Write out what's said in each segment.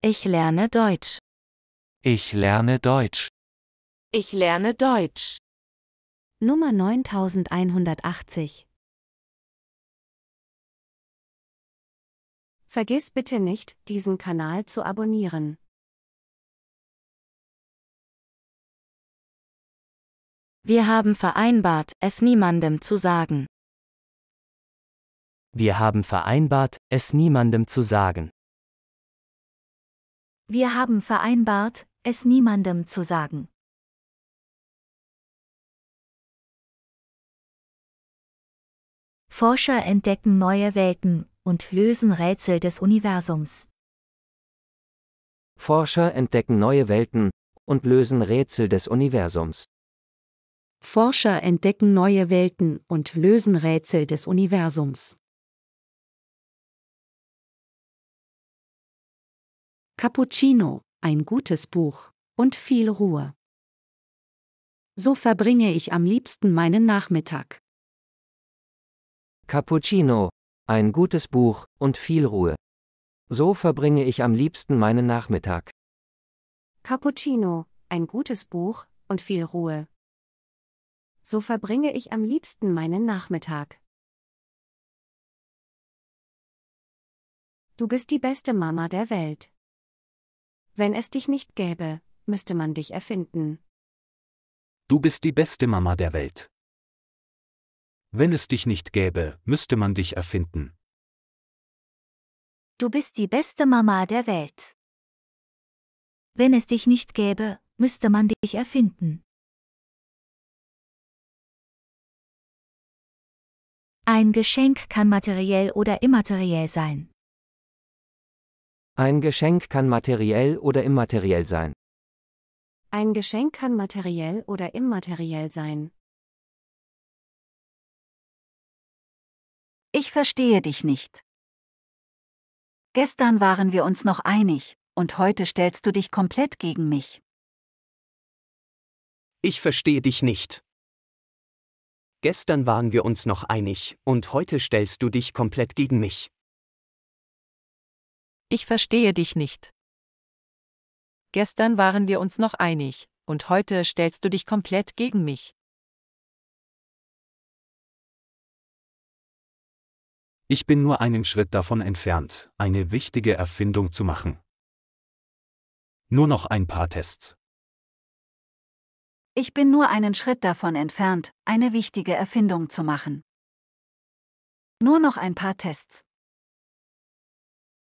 Ich lerne Deutsch. Ich lerne Deutsch. Ich lerne Deutsch. Nummer 9180. Vergiss bitte nicht, diesen Kanal zu abonnieren. Wir haben vereinbart, es niemandem zu sagen. Wir haben vereinbart, es niemandem zu sagen. Wir haben vereinbart, es niemandem zu sagen. Forscher entdecken neue Welten und lösen Rätsel des Universums. Forscher entdecken neue Welten und lösen Rätsel des Universums. Forscher entdecken neue Welten und lösen Rätsel des Universums. Cappuccino, ein gutes Buch und viel Ruhe. So verbringe ich am liebsten meinen Nachmittag. Cappuccino, ein gutes Buch und viel Ruhe. So verbringe ich am liebsten meinen Nachmittag. Cappuccino, ein gutes Buch und viel Ruhe. So verbringe ich am liebsten meinen Nachmittag. Du bist die beste Mama der Welt. Wenn es dich nicht gäbe, müsste man dich erfinden. Du bist die beste Mama der Welt. Wenn es dich nicht gäbe, müsste man dich erfinden. Du bist die beste Mama der Welt. Wenn es dich nicht gäbe, müsste man dich erfinden. Ein Geschenk kann materiell oder immateriell sein. Ein Geschenk kann materiell oder immateriell sein. Ein Geschenk kann materiell oder immateriell sein. Ich verstehe dich nicht. Gestern waren wir uns noch einig, und heute stellst du dich komplett gegen mich. Ich verstehe dich nicht. Gestern waren wir uns noch einig, und heute stellst du dich komplett gegen mich. Ich verstehe dich nicht. Gestern waren wir uns noch einig, und heute stellst du dich komplett gegen mich. Ich bin nur einen Schritt davon entfernt, eine wichtige Erfindung zu machen. Nur noch ein paar Tests. Ich bin nur einen Schritt davon entfernt, eine wichtige Erfindung zu machen. Nur noch ein paar Tests.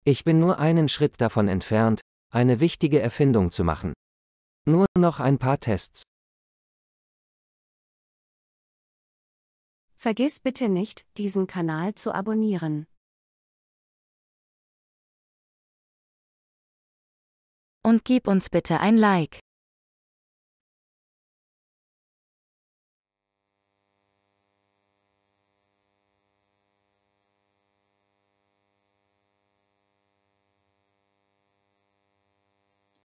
Ich bin nur einen Schritt davon entfernt, eine wichtige Erfindung zu machen. Nur noch ein paar Tests. Vergiss bitte nicht, diesen Kanal zu abonnieren. Und gib uns bitte ein Like.